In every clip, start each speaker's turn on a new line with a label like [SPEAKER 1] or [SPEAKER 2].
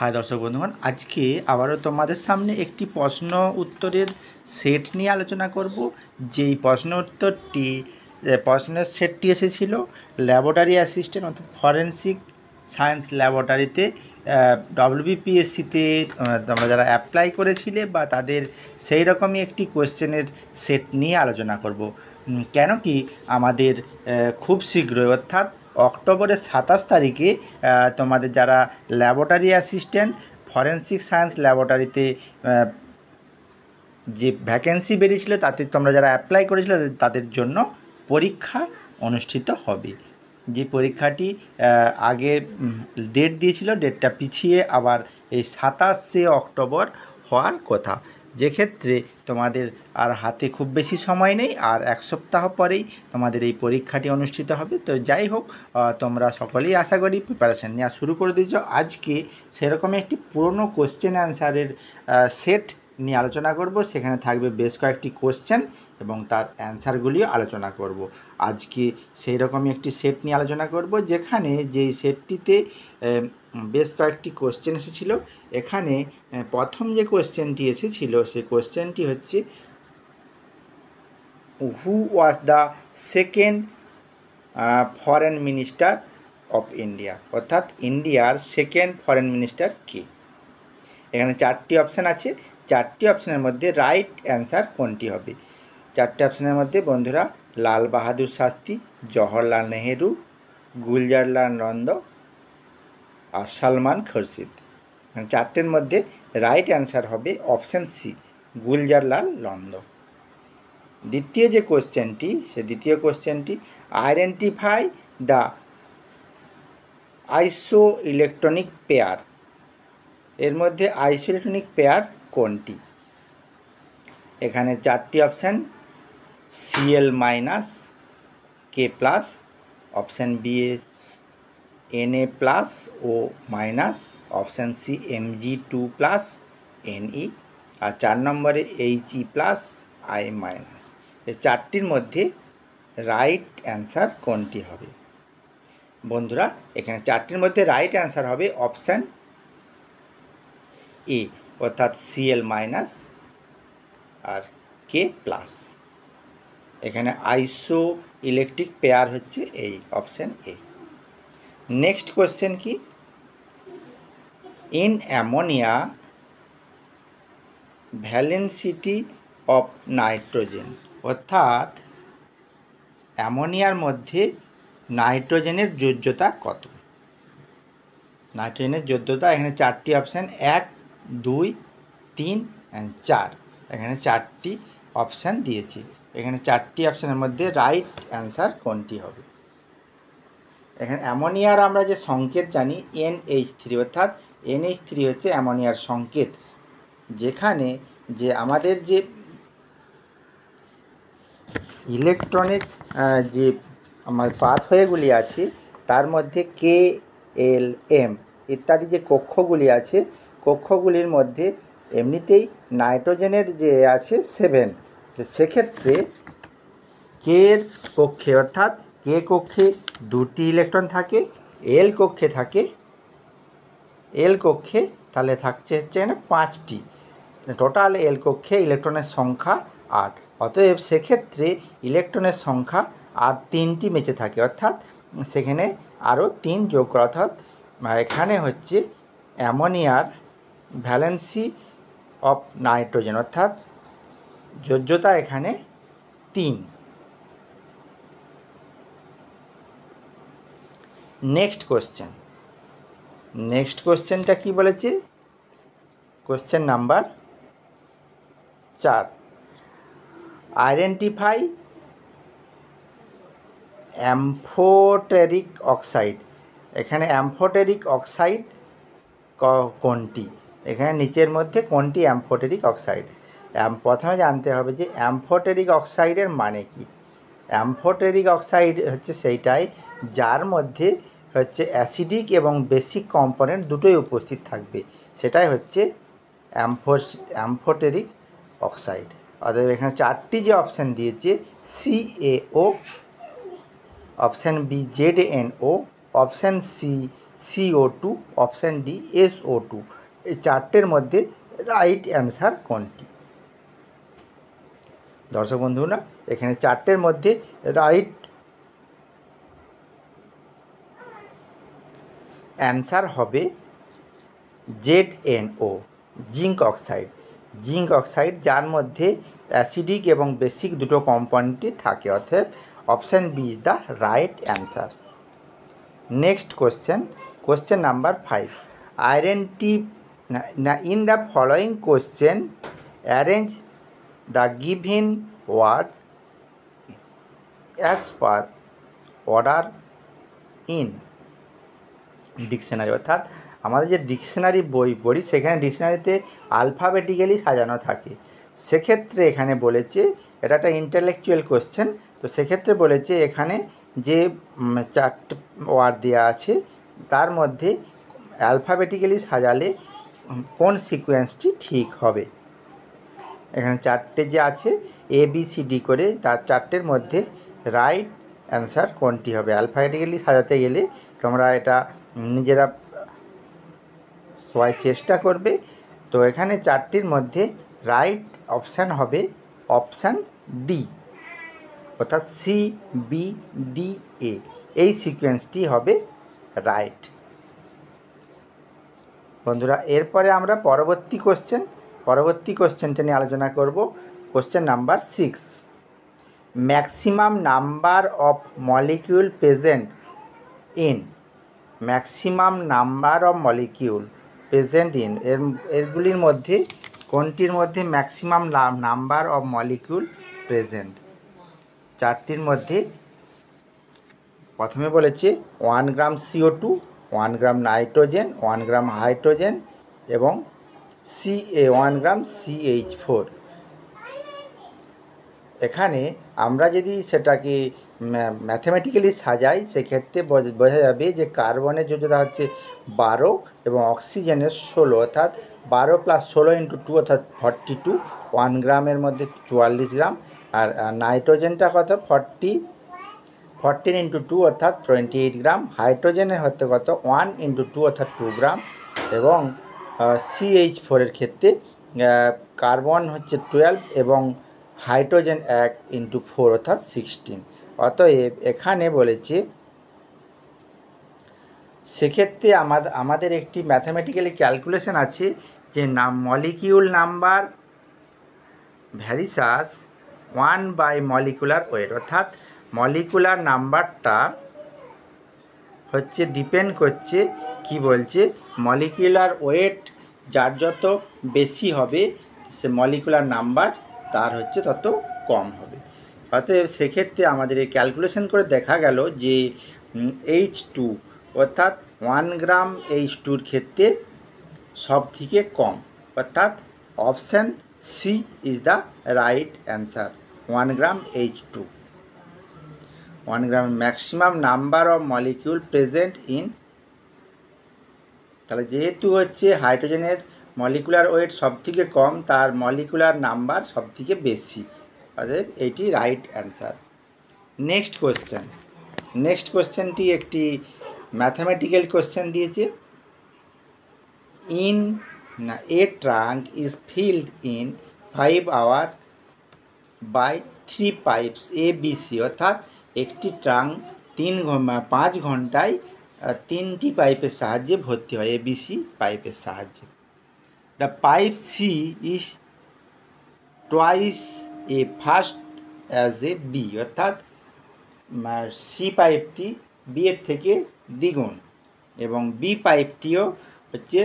[SPEAKER 1] high দর্শক বন্ধুগণ আজকে আবারও তোমাদের সামনে একটি প্রশ্ন উত্তরের সেট নিয়ে আলোচনা করব যেই প্রশ্ন উত্তরটি প্রশ্নের সেটটি এসেছিল ল্যাবরেটরি অ্যাসিস্ট্যান্ট অর্থাৎ ফরেন্সিক সায়েন্স ল্যাবরেটরিতে ডব্লিউবিপিএসসিতে তোমরা যারা অ্যাপ্লাই করেছিলে বা তাদের সেই রকমই একটি কোয়েশ্চেনের সেট নিয়ে আলোচনা করব কেন কি আমাদের খুব শীঘ্রই অর্থাৎ অক্টোবরের সাতাশ তারিখে তোমাদের যারা ল্যাবরেটরি অ্যাসিস্ট্যান্ট ফরেন্সিক সায়েন্স ল্যাবরেটরিতে যে ভ্যাকেন্সি বেরিয়েছিল তাতে তোমরা যারা অ্যাপ্লাই করেছিল তাদের জন্য পরীক্ষা অনুষ্ঠিত হবে যে পরীক্ষাটি আগে ডেট দিয়েছিল ডেটটা পিছিয়ে আবার এই সাতাশে অক্টোবর হওয়ার কথা যে ক্ষেত্রে তোমাদের আর হাতে খুব বেশি সময় নেই আর এক সপ্তাহ পরেই তোমাদের এই পরীক্ষাটি অনুষ্ঠিত হবে তো যাই হোক তোমরা সকলেই আশা করি প্রিপারেশান নেওয়া শুরু করে দিয়েছ আজকে সেরকম একটি পুরনো কোশ্চেন অ্যান্সারের সেট নিয়ে আলোচনা করব সেখানে থাকবে বেশ কয়েকটি কোশ্চেন এবং তার অ্যান্সারগুলিও আলোচনা করব আজকে সেই রকমই একটি সেট নিয়ে আলোচনা করব যেখানে যেই সেটটিতে বেশ কয়েকটি কোশ্চেন এসেছিলো এখানে প্রথম যে কোশ্চেনটি এসেছিল সেই কোশ্চেনটি হচ্ছে who was the second foreign minister of India অর্থাৎ ইন্ডিয়ার সেকেন্ড ফরেন মিনিস্টার কে এখানে চারটি অপশান আছে চারটি অপশানের মধ্যে রাইট অ্যান্সার কোনটি হবে চারটি অপশানের মধ্যে বন্ধুরা লাল বাহাদুর শাস্ত্রী জওহরলাল নেহেরু গুলজারলাল নন্দ আর সালমান খরশিদ মানে চারটের মধ্যে রাইট অ্যান্সার হবে অপশান সি গুলজারলাল লন্দ দ্বিতীয় যে কোশ্চেনটি সে দ্বিতীয় কোশ্চেনটি identify the isoelectronic pair এর মধ্যে আইসো ইলেকট্রনিক পেয়ার কোনটি এখানে চারটি option CL minus K plus option B A N A plus O minus option C M G two plus N E আর চার নম্বরে H E plus I minus এই চারটির মধ্যে রাইট অ্যান্সার কোনটি হবে বন্ধুরা এখানে চারটির মধ্যে রাইট অ্যান্সার হবে অপশান এ অর্থাৎ সিএল মাইনাস আর কে প্লাস এখানে আইসো ইলেকট্রিক পেয়ার হচ্ছে এই অপশান এ নেক্সট কোয়েশ্চেন কি ইন অ্যামোনিয়া ভ্যালেন্সিটি অফ নাইট্রোজেন অর্থাৎ অ্যামোনিয়ার মধ্যে নাইট্রোজেনের যোজ্যতা কত নাইট্রোজেনের যোজ্যতা এখানে চারটি অপশান এক দুই তিন অ্যান্ড চার এখানে চারটি অপশান দিয়েছি এখানে চারটি অপশানের মধ্যে রাইট অ্যান্সার কোনটি হবে দেখেন অ্যামোনিয়ার আমরা যে সংকেত জানি এনএইচ থ্রি অর্থাৎ এনএইচ থ্রি হচ্ছে অ্যামোনিয়ার সংকেত যেখানে যে আমাদের যে ইলেকট্রনিক যে আমার পাথওয়েগুলি আছে তার মধ্যে কে এল এম ইত্যাদি যে কক্ষগুলি আছে কক্ষগুলির মধ্যে এমনিতেই নাইট্রোজেনের যে আছে সেভেন সেক্ষেত্রে কে এর পক্ষে অর্থাৎ কে কক্ষে দুটি ইলেকট্রন থাকে এল কক্ষে থাকে এল কক্ষে তাহলে থাকছে হচ্ছে এখানে পাঁচটি টোটাল এল কক্ষে ইলেকট্রনের সংখ্যা আট অতএব সেক্ষেত্রে ইলেকট্রনের সংখ্যা আর তিনটি বেঁচে থাকে অর্থাৎ সেখানে আরও তিন যোগ করা অর্থাৎ এখানে হচ্ছে অ্যামোনিয়ার ভ্যালেন্সি অফ নাইট্রোজেন অর্থাৎ যোজ্যতা এখানে তিন নেক্সট কোশ্চেন নেক্সট কোশ্চেনটা কি বলেছে কোশ্চেন নাম্বার চার আইডেন্টিফাই অ্যাম্ফোটেরিক অক্সাইড এখানে অ্যাম্ফোটেরিক অক্সাইড কোনটি এখানে নিচের মধ্যে কোনটি অ্যাম্ফোটেরিক অক্সাইড প্রথমে জানতে হবে যে অ্যাম্ফোটেরিক অক্সাইডের মানে কী অ্যাম্ফোটেরিক অক্সাইড হচ্ছে সেইটাই যার মধ্যে হচ্ছে অ্যাসিডিক এবং বেসিক কম্পোনেন্ট দুটোই উপস্থিত থাকবে সেটাই হচ্ছে অ্যাম্ফোস অ্যাম্ফোটেরিক অক্সাইড অর্থাৎ এখানে চারটি যে অপশান দিয়েছে CAO option B Z N O option C CO two option D SO two এই চারটের মধ্যে রাইট অ্যান্সার কোনটি দর্শক বন্ধুরা এখানে চারটের মধ্যে রাইট অ্যান্সার হবে Z N O zinc oxide zinc oxide যার মধ্যে অ্যাসিডিক এবং বেসিক দুটো কম্পাউন্ডটি থাকে অর্থাৎ option B is the right answer next question question number five iron টি in the following question arrange the given word as per order in dictionary অর্থাৎ আমাদের যে ডিকশনারি বই পড়ি সেখানে ডিকশনারিতে আলফাবেটিক্যালি সাজানো থাকে সেক্ষেত্রে এখানে বলেছে এটা একটা ইন্টালেকচুয়াল কোয়েশ্চেন তো সেক্ষেত্রে বলেছে এখানে যে চারটে ওয়ার্ড দেওয়া আছে তার মধ্যে অ্যালফাবেটিক্যালি সাজালে কোন সিকোয়েন্সটি ঠিক হবে এখানে চারটে যে আছে এ বি সি ডি করে তার চারটের মধ্যে রাইট অ্যান্সার কোনটি হবে অ্যালফাবেটিক্যালি সাজাতে গেলে তোমরা এটা নিজেরা সবাই চেষ্টা করবে তো এখানে চারটির মধ্যে রাইট অপশান হবে অপশান ডি অর্থাৎ সি বি ডি এ এই সিকোয়েন্সটি হবে রাইট বন্ধুরা এরপরে আমরা পরবর্তী কোশ্চেন পরবর্তী কোশ্চেনটা নিয়ে আলোচনা করব question number six maximum number of molecule present in maximum number of molecule present in এর এরগুলির মধ্যে কোনটির মধ্যে maximum number of molecule present চারটির মধ্যে প্রথমে বলেছে one gram CO two one gram nitrogen one gram hydrogen এবং CA one gram CH four এখানে আমরা যদি সেটাকে ম্যাথামেটিক্যালি সাজাই সেক্ষেত্রে বোঝা যাবে যে কার্বনের যোগ্যতা হচ্ছে বারো এবং অক্সিজেনের ষোলো অর্থাৎ বারো প্লাস ষোলো ইন্টু টু অর্থাৎ ফর্টি টু ওয়ান গ্রামের মধ্যে চুয়াল্লিশ গ্রাম আর নাইট্রোজেনটা কত ফর্টি ফর্টিন ইন্টু টু অর্থাৎ টোয়েন্টি এইট গ্রাম হাইড্রোজেনের হতে কত ওয়ান ইন্টু টু অর্থাৎ টু গ্রাম এবং সি এইচ ফোরের ক্ষেত্রে কার্বন হচ্ছে টুয়েলভ এবং হাইড্রোজেন এক ইন্টু ফোর অর্থাৎ সিক্সটিন অতএব এখানে বলেছে সেক্ষেত্রে আমাদের আমাদের একটি ম্যাথামেটিক্যালি ক্যালকুলেশন আছে যে নাম molecule number versus one by molecular weight অর্থাৎ মলিকুলার নাম্বারটা হচ্ছে ডিপেন্ড করছে কি বলছে মলিকুলার ওয়েট যার যত বেশি হবে সে মলিকুলার নাম্বার তার হচ্ছে তত কম হবে অতএব সেক্ষেত্রে আমাদের এই ক্যালকুলেশন করে দেখা গেল যে এইচ টু অর্থাৎ ওয়ান গ্রাম এইচ টুর ক্ষেত্রে সব থেকে কম অর্থাৎ option C is the right answer one gram H two 1 gram maximum number of molecule present in তাহলে যেহেতু হচ্ছে হাইড্রোজেনের মলিকুলার ওয়েট সবথেকে কম তার মলিকুলার নাম্বার সবথেকে বেশি অতএব এটি right answer next question next কোয়েশ্চেনটি একটি ম্যাথামেটিক্যাল কোয়েশ্চেন দিয়েছে ইন না a tank is filled in five hour by three pipes A BC অর্থাৎ একটি ট্রাঙ্ক তিন পাঁচ ঘন্টায় তিনটি পাইপের সাহায্যে ভর্তি হয় এবিসি পাইপের সাহায্যে the pipe C is twice a fast as A B অর্থাৎ সি পাইপটি বি এর থেকে দ্বিগুণ এবং বি পাইপটিও হচ্ছে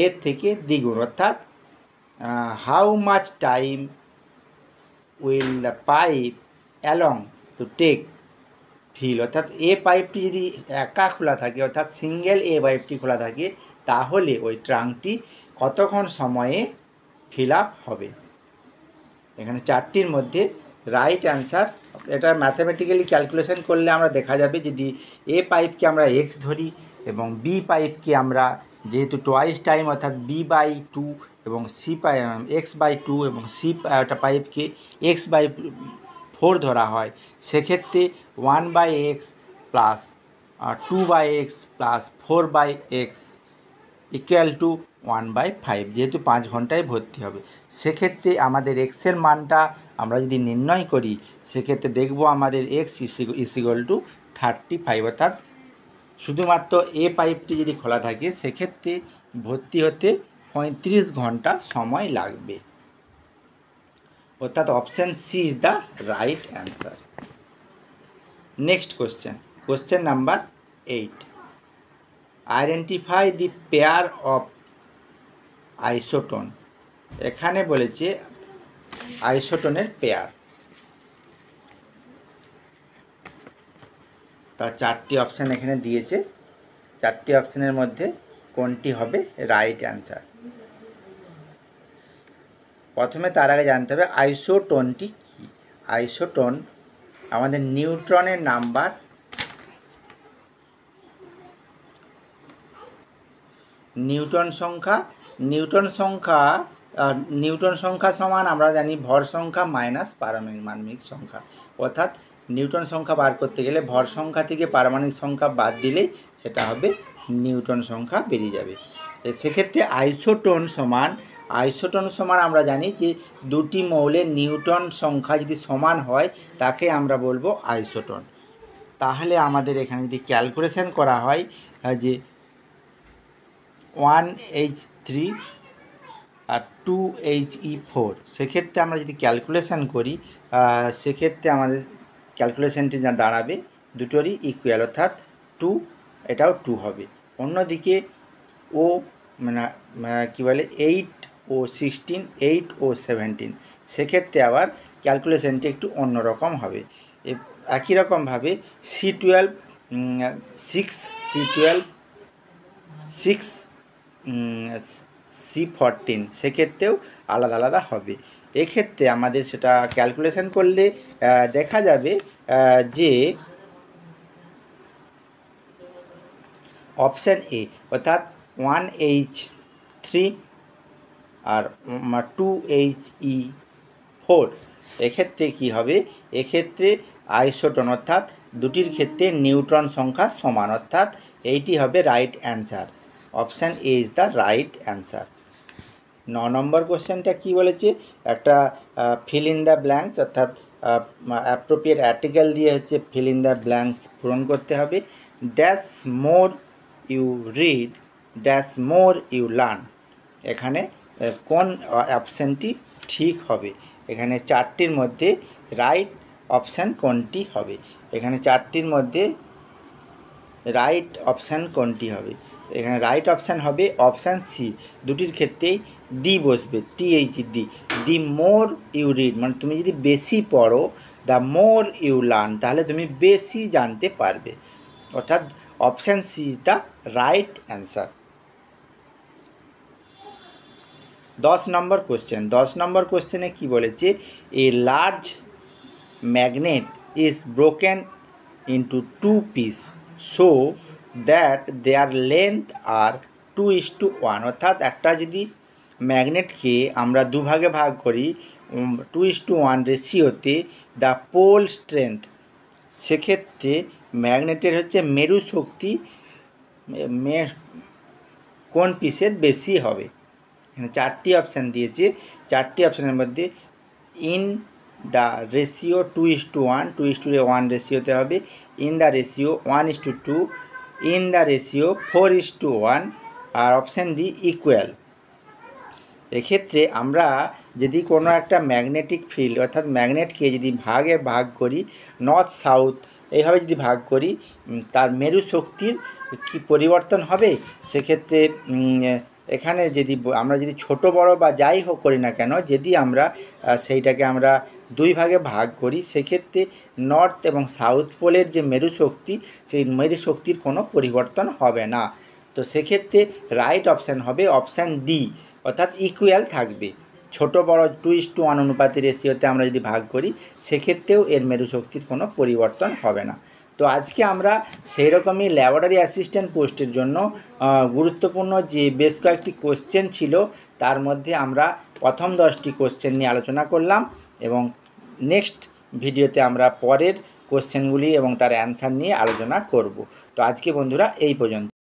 [SPEAKER 1] এ থেকে দ্বিগুণ অর্থাৎ how much time will the pipe along to take fill অর্থাৎ এ পাইপটি যদি একা খোলা থাকে অর্থাৎ সিঙ্গেল এ পাইপটি খোলা থাকে তাহলে ওই ট্রাঙ্কটি কতক্ষণ সময়ে ফিল হবে এখানে চারটির মধ্যে রাইট অ্যান্সার এটা ম্যাথামেটিক্যালি ক্যালকুলেশন করলে আমরা দেখা যাবে যদি এ পাইপকে আমরা এক্স ধরি এবং বি পাইপকে আমরা যেহেতু টোয়াইস টাইম অর্থাৎ বি বাই টু এবং C pi x by two এবং সি পাইপকে এক্স বাই ফোর ধরা হয় সেক্ষেত্রে one by x plus two by x plus four by x equal to one by five যেহেতু পাঁচ ঘন্টায় ভর্তি হবে সেক্ষেত্রে আমাদের এক্সের মানটা আমরা যদি নির্ণয় করি সেক্ষেত্রে দেখব আমাদের x equal to thirty five অর্থাৎ শুধুমাত্র এ পাইপটি যদি খোলা থাকে সেক্ষেত্রে ভর্তি হতে পঁয়ত্রিশ ঘন্টা সময় লাগবে অর্থাৎ option C is the right answer next question question number eight identify the pair of isotone এখানে বলেছে আইসোটনের পেয়ার তার চারটি অপশান এখানে দিয়েছে চারটি অপশানের মধ্যে কোনটি হবে রাইট অ্যান্সার প্রথমে তার আগে জানতে হবে আইসোটনটি কি আইসোটন আমাদের নিউট্রনের নাম্বার নিউটন সংখ্যা নিউটন সংখ্যা নিউটন সংখ্যা সমান আমরা জানি ভর সংখ্যা মাইনাস পারমাণবিক সংখ্যা অর্থাৎ নিউটন সংখ্যা বার করতে গেলে ভর সংখ্যা থেকে পারমাণবিক সংখ্যা বাদ দিলেই সেটা হবে নিউটন সংখ্যা বেরিয়ে যাবে সেক্ষেত্রে আইসোটোন সমান আইসোটন সমান আমরা জানি যে দুটি মৌলের নিউটন সংখ্যা যদি সমান হয় তাকে আমরা বলবো আইসোটন তাহলে আমাদের এখানে যদি ক্যালকুলেশন করা হয় যে ওয়ান এইচ থ্রি আর টু এইচ ই ফোর সেক্ষেত্রে আমরা যদি ক্যালকুলেশান করি সেক্ষেত্রে আমাদের ক্যালকুলেশানটি যা দাঁড়াবে দুটোরই ইকুয়াল অর্থাৎ টু এটাও টু হবে অন্যদিকে ও মানে কী বলে eight O sixteen eight O seventeen সেক্ষেত্রে আবার ক্যালকুলেশনটি একটু অন্যরকম হবে একই রকমভাবে C twelve six C twelve six C fourteen সেক্ষেত্রেও আলাদা আলাদা হবে এক্ষেত্রে আমাদের সেটা ক্যালকুলেশান করলে দেখা যাবে যে অপশান এ অর্থাৎ ওয়ান এইচ থ্রি আর টু এইচ ই ফোর এক্ষেত্রে কি হবে এক্ষেত্রে আইসোটন অর্থাৎ দুটির ক্ষেত্রে নিউট্রন সংখ্যা সমান অর্থাৎ এইটি হবে right answer option A is the right answer ন নম্বর কোশ্চেনটা কি বলেছে একটা ফিল ইন দ্য ব্ল্যাঙ্কস অর্থাৎ অ্যাপ্রোপ্রিয়েট অ্যার্টিকেল দিয়ে হচ্ছে ফিল ইন দ্য ব্ল্যাঙ্কস পূরণ করতে হবে dash more you read dash more you learn এখানে কোন অপশানটি ঠিক হবে এখানে চারটির মধ্যে রাইট অপশান কোনটি হবে এখানে চারটির মধ্যে রাইট অপশান কোনটি হবে এখানে রাইট অপশান হবে অপশান সি দুটির ক্ষেত্রেই দি বসবে H D the more you read মানে তুমি যদি বেশি পড়ো দ্য মোর ইউ লার্ন তাহলে তুমি বেশি জানতে পারবে অর্থাৎ option C is the right answer দশ নম্বর কোশ্চেন দশ নম্বর কোশ্চেনে কি বলেছে a large magnet is broken into two piece so that their length are two is to one অর্থাৎ একটা যদি ম্যাগনেটকে আমরা দুভাগে ভাগ করি টু ইস টু ওয়ান রেশিওতে দ্য পোল স্ট্রেংথ সেক্ষেত্রে ম্যাগনেটের হচ্ছে মেরু শক্তি কোন পিসের বেশি হবে এখানে চারটি অপশান দিয়েছে চারটি অপশানের মধ্যে in the ratio two is to one two is to one রেশিওতে হবে in the ratio one is to two in the ratio four is to one আর অপশান ডি ইকুয়াল এক্ষেত্রে আমরা যদি কোনো একটা ম্যাগনেটিক ফিল্ড অর্থাৎ ম্যাগনেটকে যদি ভাগে ভাগ করি নর্থ সাউথ এইভাবে যদি ভাগ করি তার মেরু শক্তির কি পরিবর্তন হবে সেক্ষেত্রে এখানে যদি আমরা যদি ছোট বড় বা যাই হোক করি না কেন যদি আমরা সেইটাকে আমরা দুই ভাগে ভাগ করি সেক্ষেত্রে নর্থ এবং সাউথ পোলের যে মেরু শক্তি সেই মেরু শক্তির কোনো পরিবর্তন হবে না তো সেক্ষেত্রে রাইট অপশান হবে অপশান ডি অর্থাৎ ইকুয়াল থাকবে ছোট বড় টু ইস টু অনুপাতের রেশিওতে আমরা যদি ভাগ করি সেক্ষেত্রেও এর মেরু শক্তির কোনো পরিবর্তন হবে না তো আজকে আমরা সেই রকমই ল্যাবরেটরি অ্যাসিস্ট্যান্ট পোস্টের জন্য গুরুত্বপূর্ণ যে বেশ কয়েকটি কোশ্চেন ছিল তার মধ্যে আমরা প্রথম দশটি কোশ্চেন নিয়ে আলোচনা করলাম এবং নেক্সট ভিডিওতে আমরা পরের কোশ্চেনগুলি এবং তার অ্যান্সার নিয়ে আলোচনা করব তো আজকে বন্ধুরা এই পর্যন্ত